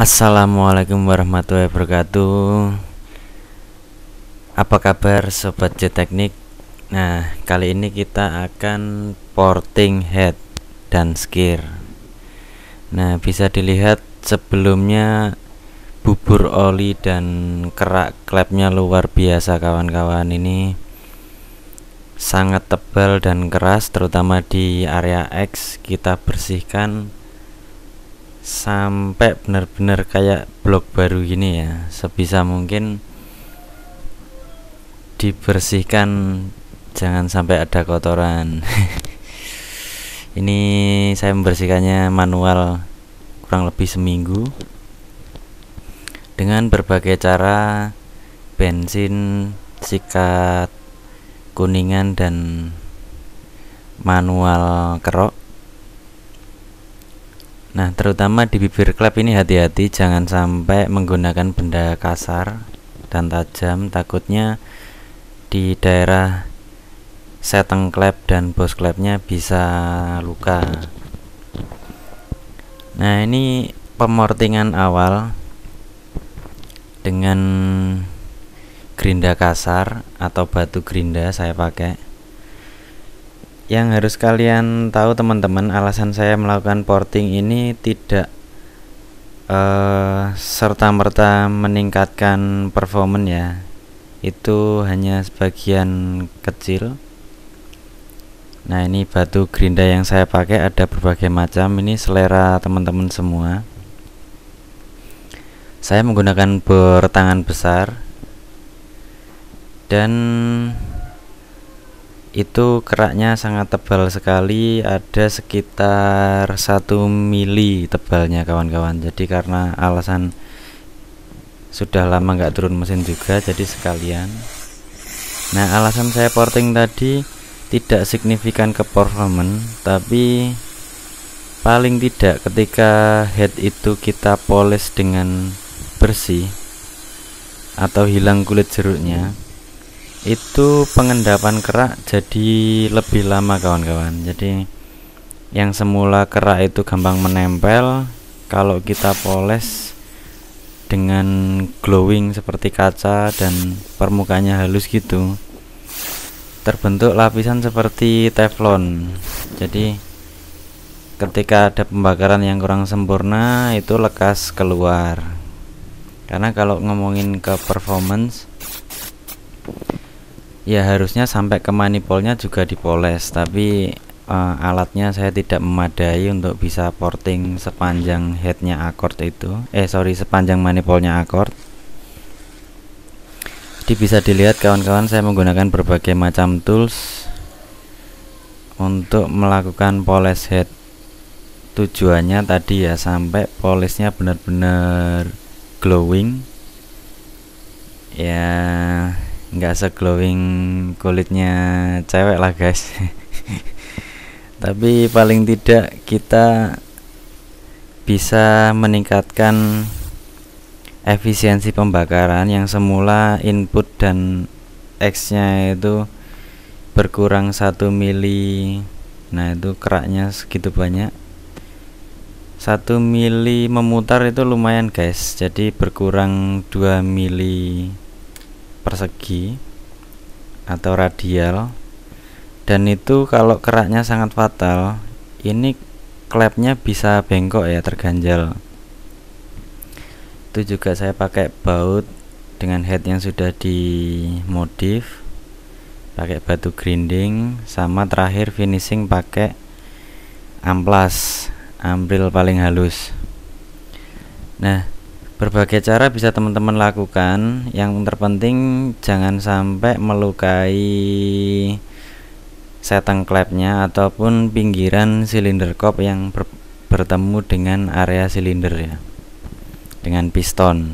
Assalamualaikum warahmatullahi wabarakatuh Apa kabar Sobat J-Teknik Nah kali ini kita akan porting head dan skir Nah bisa dilihat sebelumnya bubur oli dan kerak klepnya luar biasa kawan-kawan ini sangat tebal dan keras terutama di area X kita bersihkan sampai benar-benar kayak blok baru gini ya sebisa mungkin dibersihkan jangan sampai ada kotoran ini saya membersihkannya manual kurang lebih seminggu dengan berbagai cara bensin sikat kuningan dan manual kerok Nah, terutama di bibir klep ini hati-hati jangan sampai menggunakan benda kasar dan tajam, takutnya di daerah seteng klep dan bos klepnya bisa luka. Nah, ini pemortingan awal dengan gerinda kasar atau batu gerinda saya pakai yang harus kalian tahu teman-teman alasan saya melakukan porting ini tidak uh, eh, serta merta meningkatkan performan ya itu hanya sebagian kecil nah ini batu gerinda yang saya pakai ada berbagai macam ini selera teman-teman semua saya menggunakan bor tangan besar dan itu keraknya sangat tebal sekali ada sekitar 1 mili tebalnya kawan-kawan jadi karena alasan sudah lama nggak turun mesin juga jadi sekalian nah alasan saya porting tadi tidak signifikan ke performance tapi paling tidak ketika head itu kita poles dengan bersih atau hilang kulit jeruknya itu pengendapan kerak jadi lebih lama kawan-kawan jadi yang semula kerak itu gampang menempel kalau kita poles dengan glowing seperti kaca dan permukaannya halus gitu terbentuk lapisan seperti teflon jadi ketika ada pembakaran yang kurang sempurna itu lekas keluar karena kalau ngomongin ke performance ya harusnya sampai ke manipolnya juga dipoles tapi uh, alatnya saya tidak memadai untuk bisa porting sepanjang headnya akord itu eh sorry sepanjang manipolnya akord jadi bisa dilihat kawan-kawan saya menggunakan berbagai macam tools untuk melakukan poles head tujuannya tadi ya sampai polesnya benar-benar glowing ya nggak se glowing kulitnya cewek lah guys tapi paling tidak kita bisa meningkatkan efisiensi pembakaran yang semula input dan X nya itu berkurang 1 mili nah itu keraknya segitu banyak 1 mili memutar itu lumayan guys jadi berkurang 2 mili persegi atau radial dan itu kalau keraknya sangat fatal ini klepnya bisa bengkok ya terganjal itu juga saya pakai baut dengan head yang sudah dimodif pakai batu grinding sama terakhir finishing pakai amplas ambril paling halus nah Berbagai cara bisa teman-teman lakukan, yang terpenting jangan sampai melukai setang klepnya ataupun pinggiran silinder kop yang ber bertemu dengan area silinder ya. Dengan piston.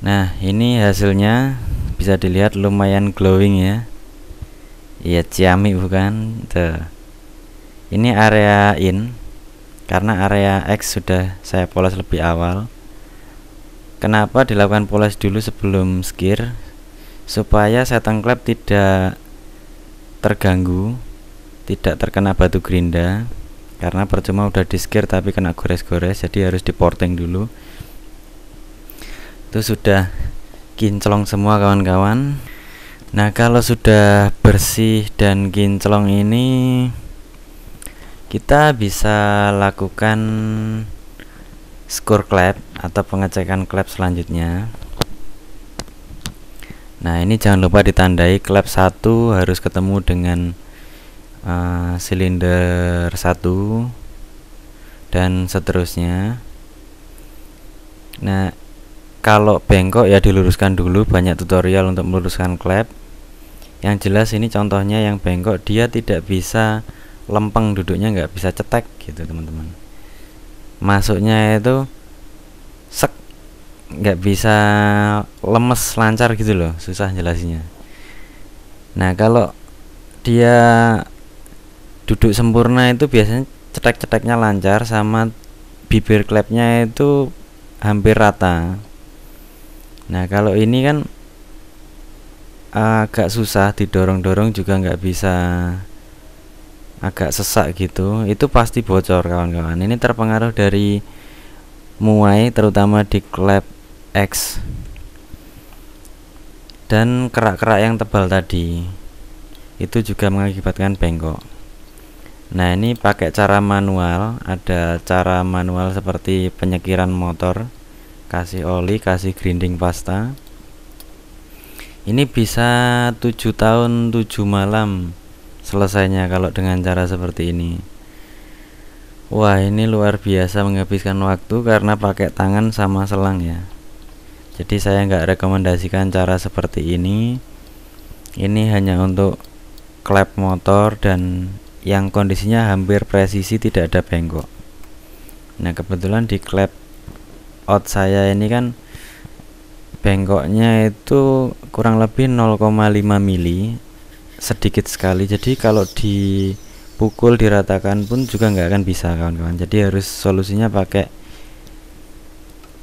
Nah, ini hasilnya bisa dilihat lumayan glowing ya. Iya, ciamik bukan? Tuh. Ini area in karena area X sudah saya polos lebih awal Kenapa dilakukan poles dulu sebelum skir? Supaya setting klep tidak terganggu, tidak terkena batu gerinda karena percuma udah di skir tapi kena gores-gores jadi harus diporting dulu. Itu sudah kinclong semua kawan-kawan. Nah, kalau sudah bersih dan kinclong ini kita bisa lakukan Skor klep atau pengecekan klep selanjutnya nah ini jangan lupa ditandai klep 1 harus ketemu dengan uh, silinder 1 dan seterusnya nah kalau bengkok ya diluruskan dulu banyak tutorial untuk meluruskan klep yang jelas ini contohnya yang bengkok dia tidak bisa lempeng duduknya nggak bisa cetek gitu teman-teman masuknya itu sek nggak bisa lemes lancar gitu loh susah jelasinya. nah kalau dia duduk sempurna itu biasanya cetek-ceteknya lancar sama bibir klepnya itu hampir rata nah kalau ini kan eh, agak susah didorong-dorong juga nggak bisa agak sesak gitu itu pasti bocor kawan-kawan ini terpengaruh dari muai terutama di klep X dan kerak-kerak yang tebal tadi itu juga mengakibatkan bengkok nah ini pakai cara manual ada cara manual seperti penyekiran motor kasih oli kasih grinding pasta ini bisa 7 tahun 7 malam selesainya kalau dengan cara seperti ini wah ini luar biasa menghabiskan waktu karena pakai tangan sama selang ya jadi saya nggak rekomendasikan cara seperti ini ini hanya untuk klep motor dan yang kondisinya hampir presisi tidak ada bengkok nah kebetulan di klep out saya ini kan bengkoknya itu kurang lebih 0,5 mili sedikit sekali jadi kalau dipukul diratakan pun juga nggak akan bisa kawan-kawan jadi harus solusinya pakai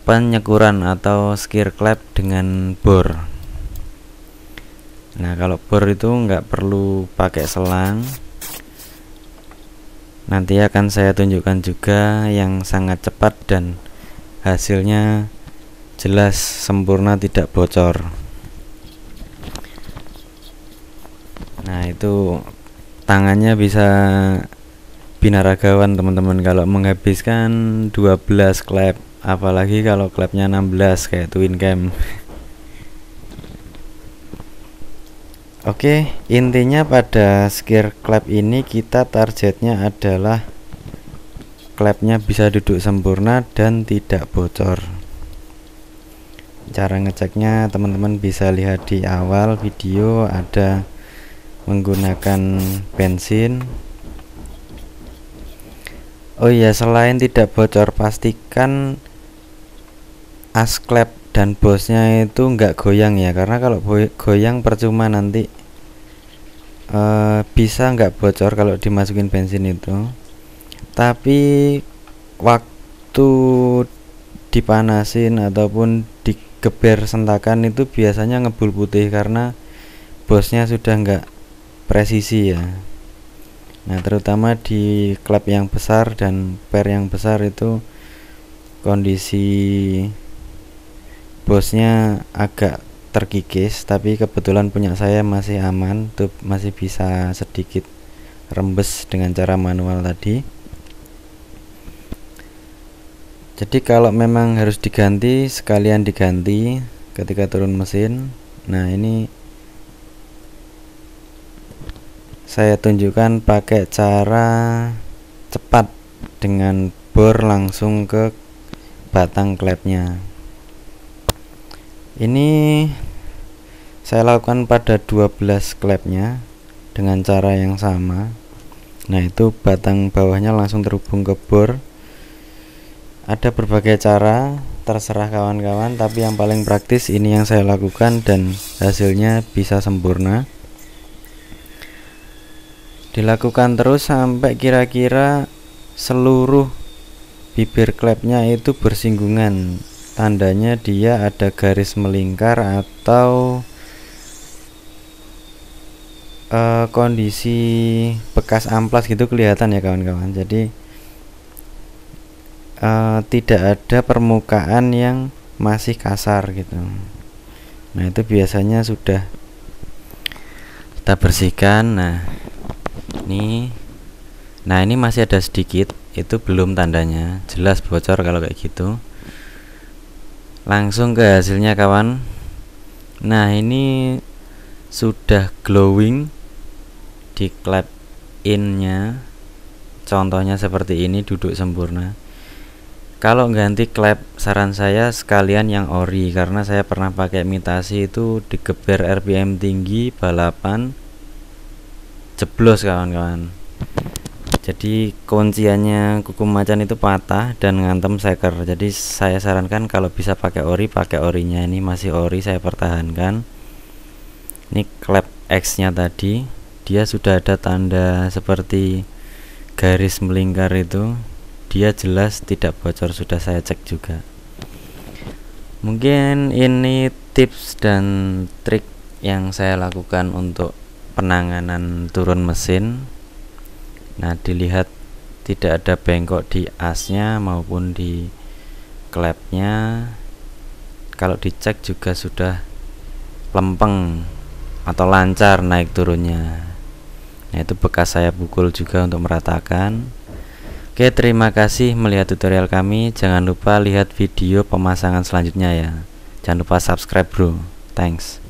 penyekuran atau skir clap dengan bor nah kalau bor itu nggak perlu pakai selang nanti akan saya tunjukkan juga yang sangat cepat dan hasilnya jelas sempurna tidak bocor nah itu tangannya bisa binaragawan teman-teman kalau menghabiskan 12 klep apalagi kalau klepnya 16 kayak twin cam Oke, okay, intinya pada skir klep ini kita targetnya adalah klepnya bisa duduk sempurna dan tidak bocor. Cara ngeceknya teman-teman bisa lihat di awal video ada menggunakan bensin Oh iya selain tidak bocor pastikan asklep dan bosnya itu enggak goyang ya karena kalau goyang percuma nanti e, bisa enggak bocor kalau dimasukin bensin itu tapi waktu dipanasin ataupun digeber sentakan itu biasanya ngebul putih karena bosnya sudah enggak presisi ya nah terutama di klub yang besar dan per yang besar itu kondisi bosnya agak terkikis tapi kebetulan punya saya masih aman tuh masih bisa sedikit rembes dengan cara manual tadi jadi kalau memang harus diganti sekalian diganti ketika turun mesin nah ini saya tunjukkan pakai cara cepat dengan bor langsung ke batang klepnya ini saya lakukan pada 12 klepnya dengan cara yang sama nah itu batang bawahnya langsung terhubung ke bor ada berbagai cara terserah kawan-kawan tapi yang paling praktis ini yang saya lakukan dan hasilnya bisa sempurna dilakukan terus sampai kira-kira seluruh bibir klepnya itu bersinggungan tandanya dia ada garis melingkar atau uh, kondisi bekas amplas gitu kelihatan ya kawan-kawan jadi uh, tidak ada permukaan yang masih kasar gitu nah itu biasanya sudah kita bersihkan nah nih nah ini masih ada sedikit itu belum tandanya jelas bocor kalau kayak gitu langsung ke hasilnya kawan nah ini sudah glowing di clap nya contohnya seperti ini duduk sempurna kalau ganti klep saran saya sekalian yang ori karena saya pernah pakai imitasi itu digeber RPM tinggi balapan jeblos kawan-kawan jadi kunciannya kuku macan itu patah dan ngantem seker jadi saya sarankan kalau bisa pakai ori pakai orinya ini masih ori saya pertahankan ini klep X nya tadi dia sudah ada tanda seperti garis melingkar itu dia jelas tidak bocor sudah saya cek juga mungkin ini tips dan trik yang saya lakukan untuk penanganan turun mesin nah dilihat tidak ada bengkok di asnya maupun di klepnya kalau dicek juga sudah lempeng atau lancar naik turunnya nah itu bekas saya pukul juga untuk meratakan oke terima kasih melihat tutorial kami jangan lupa lihat video pemasangan selanjutnya ya jangan lupa subscribe bro thanks